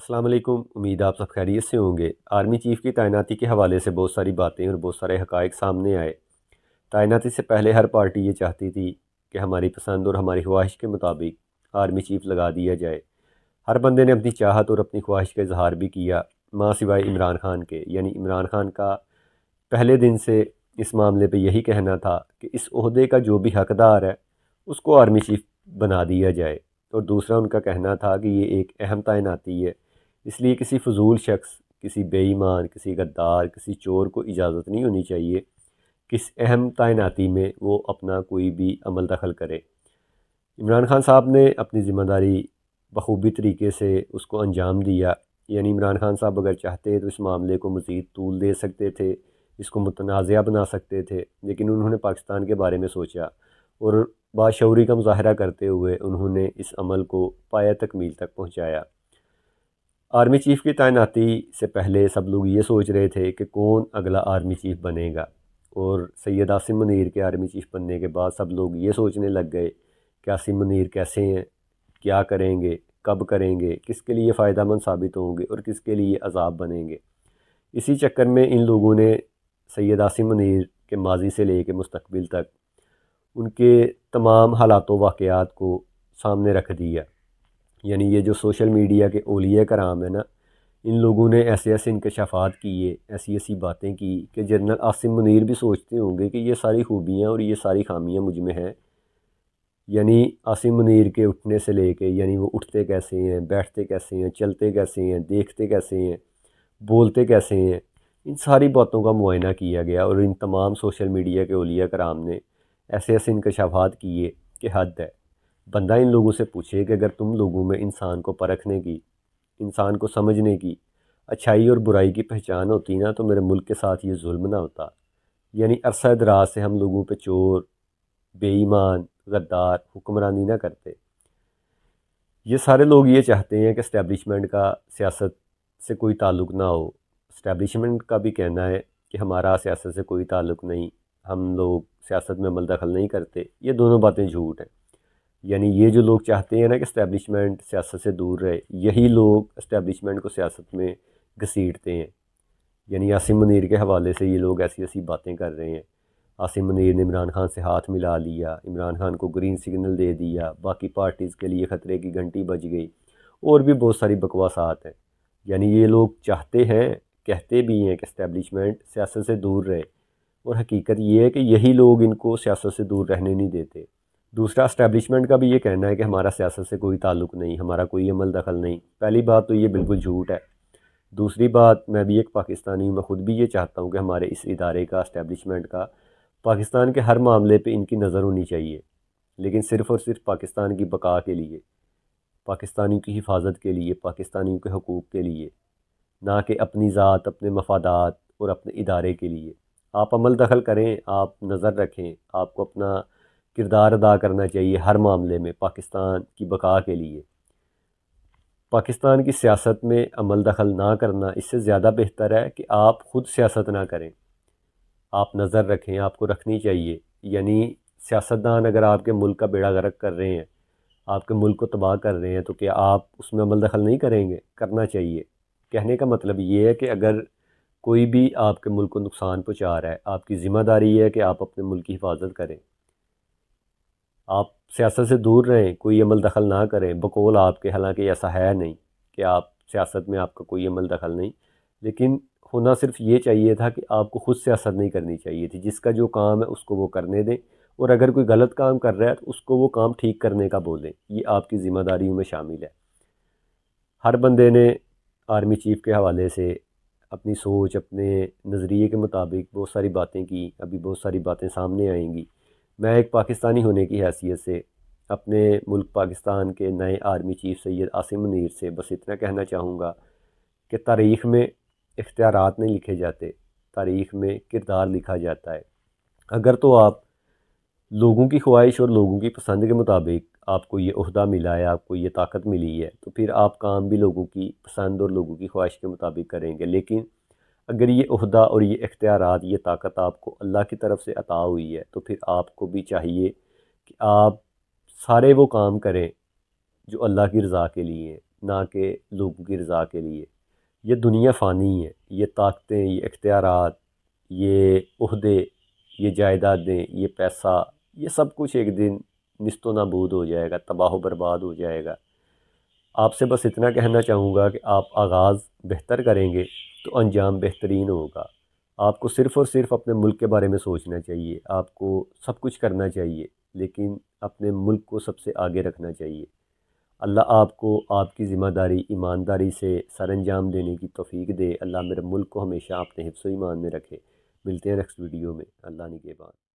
असलकुम उम्मीद आप सब खैरियत से होंगे आर्मी चीफ़ की तैनाती के हवाले से बहुत सारी बातें और बहुत सारे हकायक सामने आए तैनाती से पहले हर पार्टी ये चाहती थी कि हमारी पसंद और हमारी ख्वाहिश के मुताबिक आर्मी चीफ़ लगा दिया जाए हर बंदे ने अपनी चाहत और अपनी ख्वाहिश का इजहार भी किया माँ सिवाय इमरान खान के यानी इमरान खान का पहले दिन से इस मामले पर यही कहना था कि इस अहदे का जो भी हकदार है उसको आर्मी चीफ बना दिया जाए और तो दूसरा उनका कहना था कि ये एक अहम तैनाती है इसलिए किसी फजूल शख्स किसी बेईमान किसी गद्दार किसी चोर को इजाज़त नहीं होनी चाहिए किस अहम तैनाती में वो अपना कोई भी अमल दखल करे इमरान खान साहब ने अपनी ज़िम्मेदारी बखूबी तरीके से उसको अंजाम दिया यानी इमरान खान साहब अगर चाहते तो इस मामले को मज़ीद तूल दे सकते थे इसको मुतनाज़ बना सकते थे लेकिन उन्होंने पाकिस्तान के बारे में सोचा और बाशौरी का मुजाहरा करते हुए उन्होंने इस अमल को पाया तकमील तक पहुँचाया आर्मी चीफ़ की तैनाती से पहले सब लोग ये सोच रहे थे कि कौन अगला आर्मी चीफ़ बनेगा और सैयद आसिम मनीर के आर्मी चीफ़ बनने के बाद सब लोग ये सोचने लग गए कि आसिम मनीर कैसे हैं क्या करेंगे कब करेंगे किसके लिए फ़ायदा मंद साबित होंगे और किसके लिए अजाब बनेंगे इसी चक्कर में इन लोगों ने सैयद आसिम मनीर के माजी से ले कर मुस्तबिल तक उनके तमाम हालात वाक़ात को सामने रख दिया यानी ये जो सोशल मीडिया के ओलिया कराम है ना इन लोगों ने ऐसे ऐसे इंकशाफात किए ऐसी ऐसी बातें की कि जनरल आसिम मुनीर भी सोचते होंगे कि ये सारी खूबियाँ और ये सारी खामियाँ मुझ में हैं यानी आसिम मुनीर के उठने से लेके यानी वो उठते कैसे हैं बैठते कैसे हैं चलते कैसे हैं देखते कैसे हैं बोलते कैसे हैं इन सारी बातों का मुआयना किया गया और इन तमाम सोशल मीडिया के ओलिया कराम ने ऐसे ऐसे इनकशाफात किए कि हद है बंदा इन लोगों से पूछे कि अगर तुम लोगों में इंसान को परखने की इंसान को समझने की अच्छाई और बुराई की पहचान होती ना तो मेरे मुल्क के साथ ये जुल्म ना होता यानी अरसा दराज से हम लोगों पे चोर बेईमान गद्दार हुक्मरानी ना करते ये सारे लोग ये चाहते हैं कि इस्टेबलिशमेंट का सियासत से कोई ताल्लुक़ ना हो इस्टेबलिशमेंट का भी कहना है कि हमारा सियासत से कोई ताल्लुक़ नहीं हम लोग सियासत में अमल दखल नहीं करते ये दोनों बातें झूठ हैं यानी ये जो लोग चाहते हैं ना कि इस्टेब्लिशमेंट सियासत से दूर रहे यही लोग इस्टेबलिशमेंट को सियासत में घसीटते हैं यानी आसिम मुनीर के हवाले से ये लोग ऐसी ऐसी बातें कर रहे हैं आसिम मुनीर ने इमरान खान से हाथ मिला लिया इमरान खान को ग्रीन सिग्नल दे दिया बाकी पार्टीज़ के लिए ख़तरे की घंटी बज गई और भी बहुत सारी बकवासात हैं यानी ये लोग चाहते हैं कहते भी हैं कि इस्टेब्लिशमेंट सियासत से दूर रहे और हकीकत ये है कि यही लोग इनको सियासत से दूर रहने नहीं देते दूसरा इस्टेबलिशमेंट का भी ये कहना है कि हमारा सियासत से कोई ताल्लुक नहीं हमारा कोई अमल दखल नहीं पहली बात तो ये बिल्कुल झूठ है दूसरी बात मैं भी एक पाकिस्तानी हूँ मैं ख़ुद भी ये चाहता हूँ कि हमारे इस इदारे का इस्टेबलिशमेंट का पाकिस्तान के हर मामले पर इनकी नज़र होनी चाहिए लेकिन सिर्फ़ और सिर्फ पाकिस्तान की बका के लिए पाकिस्तानियों की हिफाजत के लिए पाकिस्तानियों के हकूक़ के लिए ना कि अपनी ज़ात अपने मफादात और अपने इदारे के लिए आप अमल दखल करें आप नज़र रखें आपको अपना किरदार अदा करना चाहिए हर मामले में पाकिस्तान की बका के लिए पाकिस्तान की सियासत में अमल दखल ना करना इससे ज़्यादा बेहतर है कि आप ख़ुद सियासत ना करें आप नज़र रखें आपको रखनी चाहिए यानी सियासतदान अगर आपके मुल्क का बेड़ा गर्क कर रहे हैं आपके मुल्क को तबाह कर रहे हैं तो क्या आप उसमें अमल दखल नहीं करेंगे करना चाहिए कहने का मतलब ये है कि अगर कोई भी आपके मुल्क को नुकसान पहुँचा रहा है आपकी ज़िम्मेदारी है कि आप अपने मुल्क की हिफाजत करें आप सियासत से दूर रहें कोई अमल दखल ना करें बकौल आपके हालांकि ऐसा है नहीं कि आप सियासत में आपका कोई अमल दखल नहीं लेकिन होना सिर्फ ये चाहिए था कि आपको ख़ुद सियासत नहीं करनी चाहिए थी जिसका जो काम है उसको वो करने दें और अगर कोई गलत काम कर रहा है तो उसको वो काम ठीक करने का बोलें ये आपकी ज़िम्मेदारी में शामिल है हर बंदे ने आर्मी चीफ़ के हवाले से अपनी सोच अपने नज़रिए के मुताबिक बहुत सारी बातें की अभी बहुत सारी बातें सामने आएंगी मैं एक पाकिस्तानी होने की हैसियत से अपने मुल्क पाकिस्तान के नए आर्मी चीफ सैद आसिम मुनीर से बस इतना कहना चाहूँगा कि तारीख़ में इख्तियार नहीं लिखे जाते तारीख़ में किरदार लिखा जाता है अगर तो आप लोगों की ख्वाहिश और लोगों की पसंद के मुताबिक आपको ये अहदा मिला है आपको ये ताकत मिली है तो फिर आप काम भी लोगों की पसंद और लोगों की ख्वाहिश के मुताबिक करेंगे लेकिन अगर ये अहदा और ये इख्तियार ये ताकत आपको अल्लाह की तरफ से अता हुई है तो फिर आपको भी चाहिए कि आप सारे वो काम करें जो अल्लाह की रज़ा के लिए ना कि लोगों की रज़ा के लिए ये दुनिया फ़ानी है ये ताकतें ये इख्तियार ये अहदे ये जायदादें ये पैसा ये सब कुछ एक दिन नस्तो नबूद हो जाएगा तबाह बर्बाद हो जाएगा आपसे बस इतना कहना चाहूँगा कि आप आगाज़ बेहतर करेंगे तो अंजाम बेहतरीन होगा आपको सिर्फ़ और सिर्फ अपने मुल्क के बारे में सोचना चाहिए आपको सब कुछ करना चाहिए लेकिन अपने मुल्क को सबसे आगे रखना चाहिए अल्लाह आपको आपकी ज़िम्मेदारी ईमानदारी से सर अंजाम देने की तोफ़ी दे अल्लाह मेरे मुल्क को हमेशा अपने हिफ्स ईमान में रखे मिलते हैं नेक्स्ट वीडियो में अल्लाह ने के बाद